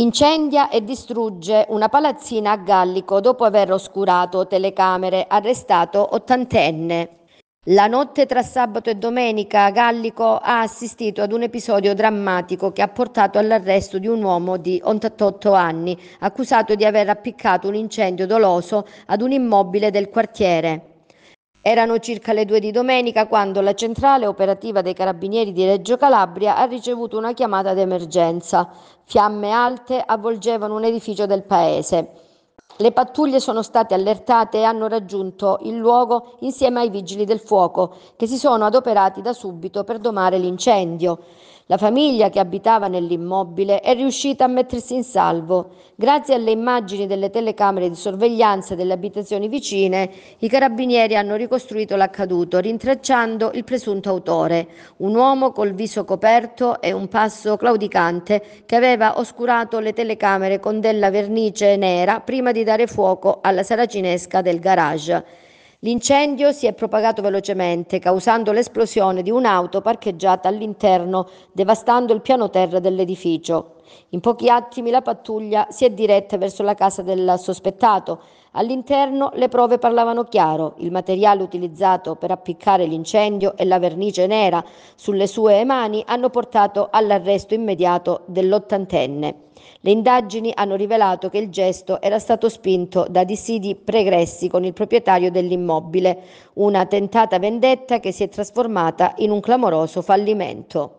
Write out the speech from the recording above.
Incendia e distrugge una palazzina a Gallico dopo aver oscurato telecamere, arrestato ottantenne. La notte tra sabato e domenica Gallico ha assistito ad un episodio drammatico che ha portato all'arresto di un uomo di 88 anni, accusato di aver appiccato un incendio doloso ad un immobile del quartiere. Erano circa le due di domenica quando la centrale operativa dei carabinieri di Reggio Calabria ha ricevuto una chiamata d'emergenza. Fiamme alte avvolgevano un edificio del paese. Le pattuglie sono state allertate e hanno raggiunto il luogo insieme ai vigili del fuoco, che si sono adoperati da subito per domare l'incendio. La famiglia che abitava nell'immobile è riuscita a mettersi in salvo. Grazie alle immagini delle telecamere di sorveglianza delle abitazioni vicine, i carabinieri hanno ricostruito l'accaduto, rintracciando il presunto autore, un uomo col viso coperto e un passo claudicante che aveva oscurato le telecamere con della vernice nera prima di dare fuoco alla saracinesca del garage. L'incendio si è propagato velocemente, causando l'esplosione di un'auto parcheggiata all'interno, devastando il piano terra dell'edificio. In pochi attimi la pattuglia si è diretta verso la casa del sospettato. All'interno le prove parlavano chiaro, il materiale utilizzato per appiccare l'incendio e la vernice nera sulle sue mani hanno portato all'arresto immediato dell'ottantenne. Le indagini hanno rivelato che il gesto era stato spinto da dissidi pregressi con il proprietario dell'immobile, una tentata vendetta che si è trasformata in un clamoroso fallimento.